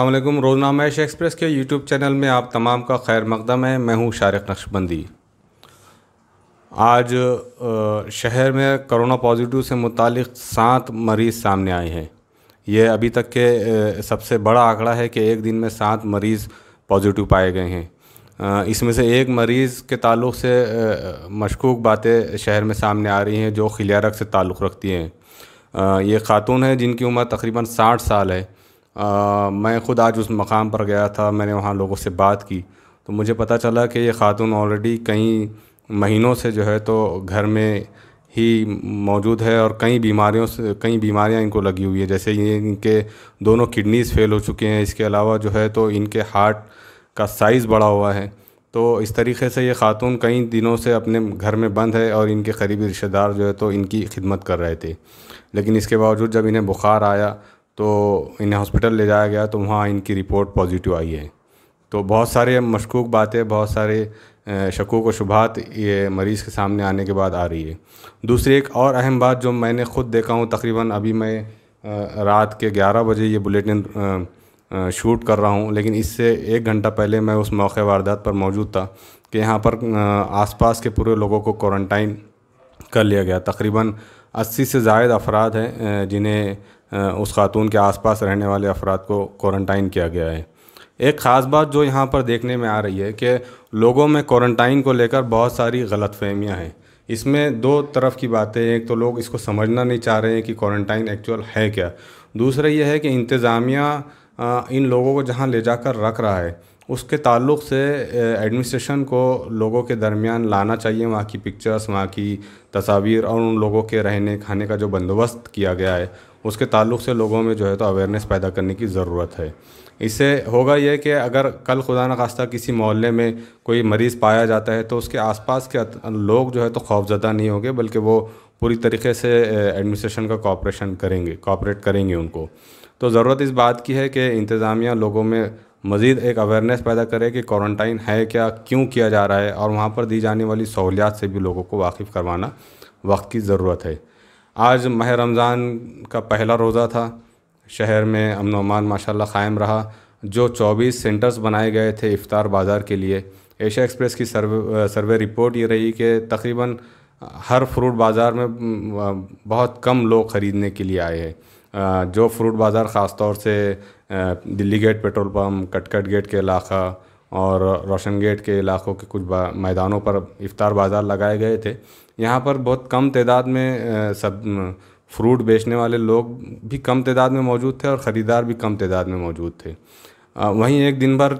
अल्लाम रोजनामाइश एक्सप्रेस के यूट्यूब चैनल में आप तमाम का खैर मकदम है मैं हूँ शारक नक्शबंदी आज शहर में करोना पॉजिटिव से मुतल सात मरीज़ सामने आए हैं ये अभी तक के सबसे बड़ा आंकड़ा है कि एक दिन में सात मरीज़ पॉजिटिव पाए गए हैं इसमें से एक मरीज़ के ताल्लुक से मशकूक बातें शहर में सामने आ रही हैं जो खिलियारक से ताल्लुक़ रखती हैं ये खातून है जिनकी उम्र तकरीबन साठ साल है आ, मैं ख़ुद आज उस मकाम पर गया था मैंने वहाँ लोगों से बात की तो मुझे पता चला कि ये खातून ऑलरेडी कई महीनों से जो है तो घर में ही मौजूद है और कई बीमारियों से कई बीमारियां इनको लगी हुई है जैसे ये इनके दोनों किडनीज़ फेल हो चुके हैं इसके अलावा जो है तो इनके हार्ट का साइज़ बढ़ा हुआ है तो इस तरीके से ये खातून कई दिनों से अपने घर में बंद है और इनके करीबी रिश्तेदार जो है तो इनकी खिदमत कर रहे थे लेकिन इसके बावजूद जब इन्हें बुखार आया तो इन्हें हॉस्पिटल ले जाया गया तो वहाँ इनकी रिपोर्ट पॉजिटिव आई है तो बहुत सारे मशकूक बातें बहुत सारे शकूक व शुभात ये मरीज़ के सामने आने के बाद आ रही है दूसरी एक और अहम बात जो मैंने ख़ुद देखा हूँ तकरीबन अभी मैं रात के 11 बजे ये बुलेटिन शूट कर रहा हूँ लेकिन इससे एक घंटा पहले मैं उस मौके वारदात पर मौजूद था कि यहाँ पर आसपास के पूरे लोगों को क्वारंटाइन कर लिया गया तकरीबन 80 से जायद अफराद हैं जिन्हें उस खातून के आसपास रहने वाले अफराद को क्वारंटाइन किया गया है एक ख़ास बात जो यहाँ पर देखने में आ रही है कि लोगों में क्वारंटाइन को लेकर बहुत सारी गलत फहमियाँ हैं इसमें दो तरफ की बातें एक तो लोग इसको समझना नहीं चाह रहे हैं कि क्वारंटाइन एक्चुअल है क्या दूसरा यह है कि इंतज़ामिया इन लोगों को जहाँ ले जाकर रख रहा है उसके ताल्लुक से एडमिनिस्ट्रेशन को लोगों के दरमियान लाना चाहिए वहाँ की पिक्चर्स वहाँ की तस्वीर और उन लोगों के रहने खाने का जो बंदोबस्त किया गया है उसके ताल्लुक से लोगों में जो है तो अवेयरनेस पैदा करने की ज़रूरत है इससे होगा यह कि अगर कल खुदा न खास्ता किसी मोहल्ले में कोई मरीज़ पाया जाता है तो उसके आसपास के लोग जो है तो खौफजदा नहीं होंगे बल्कि वो पूरी तरीके से एडमिनिस्ट्रेशन का कॉपरेशन करेंगे कॉपरेट करेंगे उनको तो ज़रूरत इस बात की है कि इंतज़ामिया लोगों में मज़ीद एक अवेयरनेस पैदा करे कि क्वारंटाइन है क्या क्यों किया जा रहा है और वहाँ पर दी जाने वाली सहूलियात से भी लोगों को वाकिफ़ करवाना वक्त की ज़रूरत है आज माह रमज़ान का पहला रोज़ा था शहर में अमन अमान माशाल्लाह क़ायम रहा जो 24 सेंटर्स बनाए गए थे इफ़ार बाज़ार के लिए एशिया एक्सप्रेस की सर्वे सर्वे रिपोर्ट ये रही कि तकरीबन हर फ्रूट बाज़ार में बहुत कम लोग ख़रीदने के लिए आए हैं जो फ्रूट बाज़ार ख़ास तौर से दिल्ली गेट पेट्रोल पम्प कटकट गेट के इलाका और रोशन गेट के इलाक़ों के कुछ मैदानों पर इफ़ार बाज़ार लगाए गए थे यहाँ पर बहुत कम तादाद में सब फ्रूट बेचने वाले लोग भी कम तादाद में मौजूद थे और ख़रीदार भी कम तादाद में मौजूद थे वहीं एक दिन भर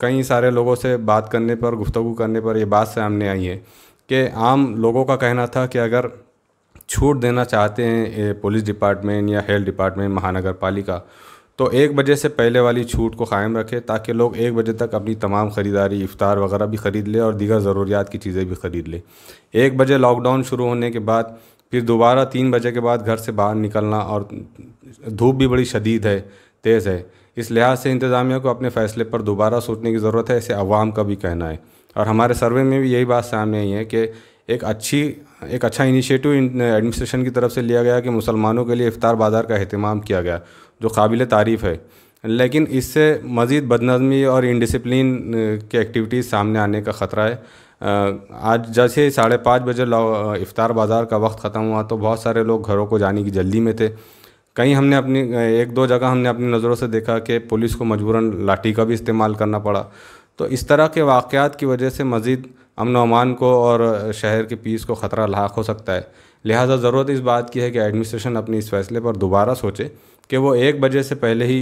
कई सारे लोगों से बात करने पर गुफ्तु करने पर ये बात सामने आई है कि आम लोगों का कहना था कि अगर छूट देना चाहते हैं पुलिस डिपार्टमेंट या हेल्थ डिपार्टमेंट महानगर पालिका तो एक बजे से पहले वाली छूट को कायम रखें ताकि लोग एक बजे तक अपनी तमाम ख़रीदारी इफ़ार वगैरह भी ख़रीद लें और दीगर ज़रूरियात की चीज़ें भी ख़रीद लें एक बजे लॉकडाउन शुरू होने के बाद फिर दोबारा तीन बजे के बाद घर से बाहर निकलना और धूप भी बड़ी शदीद है तेज़ है इस लिहाज से इंतज़ामिया को अपने फ़ैसले पर दोबारा सोचने की ज़रूरत है ऐसे अवाम का भी कहना है और हमारे सर्वे में भी यही बात सामने आई है कि एक अच्छी एक अच्छा इनिशिएटिव एडमिनिस्ट्रेशन की तरफ से लिया गया कि मुसलमानों के लिए इफ्तार बाज़ार का अहतमाम किया गया जो काबिल तारीफ़ है लेकिन इससे मज़ीद बदनज़मी और इनडिसप्लिन के एक्टिविटीज़ सामने आने का ख़तरा है आज जैसे साढ़े पाँच बजे इफ़ार बाज़ार का वक्त ख़त्म हुआ तो बहुत सारे लोग घरों को जाने की जल्दी में थे कहीं हमने अपनी एक दो जगह हमने अपनी नज़रों से देखा कि पुलिस को मजबूरन लाठी का भी इस्तेमाल करना पड़ा तो इस तरह के वाक़ात की वजह से मज़ीद अमन अमान को और शहर के पीस को ख़तरा लाक हो सकता है लिहाजा ज़रूरत इस बात की है कि एडमिनिस्ट्रेशन अपने इस फैसले पर दोबारा सोचे कि वो एक बजे से पहले ही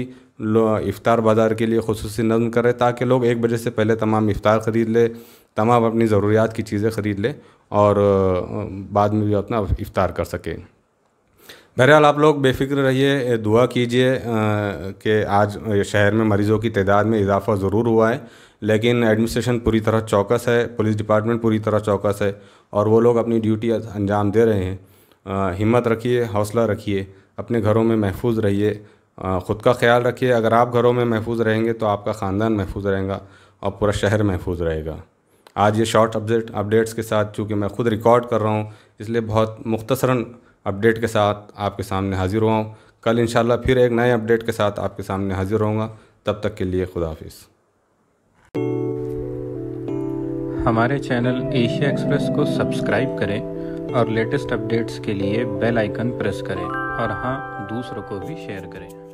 इफ़ार बाज़ार के लिए खसूस नज़म करे ताकि लोग एक बजे से पहले तमाम इफ़ार ख़रीद ले तमाम अपनी ज़रूरियात की चीज़ें ख़रीद ले और बाद में भी अपना इफ़ार कर सकें बहरहाल आप लोग बेफिक्र रहिए दुआ कीजिए कि आज शहर में मरीज़ों की तादाद में इजाफा ज़रूर हुआ है लेकिन एडमिनिस्ट्रेशन पूरी तरह चौकस है पुलिस डिपार्टमेंट पूरी तरह चौकस है और वो लोग अपनी ड्यूटी अंजाम दे रहे हैं हिम्मत रखिए हौसला रखिए अपने घरों में महफूज रहिए ख़ुद का ख्याल रखिए अगर आप घरों में महफूज रहेंगे तो आपका ख़ानदान महफूज रहेगा और पूरा शहर महफूज रहेगा आज ये शॉर्ट अपडेट अपडेट्स के साथ चूँकि मैं ख़ुद रिकॉर्ड कर रहा हूँ इसलिए बहुत मुख्तसरा अपडेट के साथ आपके सामने हाजिर हुआ हूँ कल इन फिर एक नए अपडेट के साथ आपके सामने हाजिर होऊंगा तब तक के लिए खुदाफिज हमारे चैनल एशिया एक्सप्रेस को सब्सक्राइब करें और लेटेस्ट अपडेट्स के लिए बेल आइकन प्रेस करें और हाँ दूसरों को भी शेयर करें